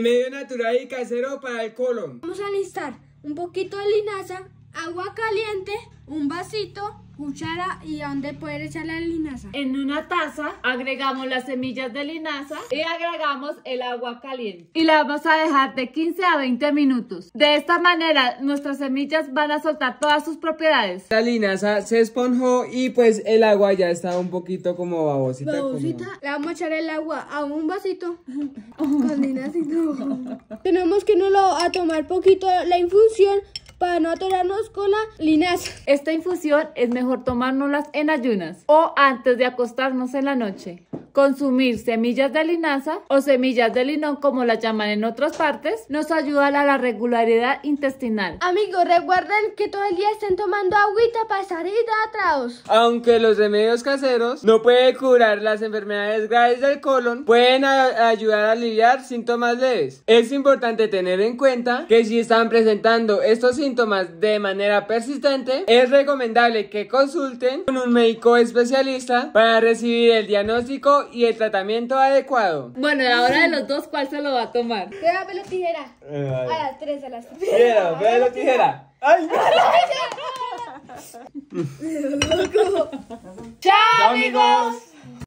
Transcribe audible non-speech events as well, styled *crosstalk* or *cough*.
medio natural y casero para el colon. Vamos a listar un poquito de linaza, agua caliente, un vasito, cuchara y donde poder echar la linaza. En una taza agregamos las semillas de linaza y agregamos el agua caliente. Y la vamos a dejar de 15 a 20 minutos. De esta manera nuestras semillas van a soltar todas sus propiedades. La linaza se esponjó y pues el agua ya está un poquito como babosita. Babosita. Le vamos a echar el agua a un vasito *laughs* con linacito. *laughs* Tenemos que no lo a tomar poquito la infusión para no atorarnos con la linaza. Esta infusión es mejor tomárnosla en ayunas o antes de acostarnos en la noche. Consumir semillas de linaza o semillas de linón como las llaman en otras partes nos ayuda a la regularidad intestinal. Amigos, recuerden que todo el día estén tomando agüita para salir hidratados. Aunque los remedios caseros no pueden curar las enfermedades graves del colon, pueden ayudar a aliviar síntomas leves. Es importante tener en cuenta que si están presentando estos síntomas de manera persistente, es recomendable que consulten con un médico especialista para recibir el diagnóstico y el tratamiento adecuado. Bueno, la ahora de los dos, ¿cuál se lo va a tomar? a pelo, tijera. Eh, a las tres, a las tres. a pelo, tijera. ¡Ay, no! *laughs* ¡Chao, amigos!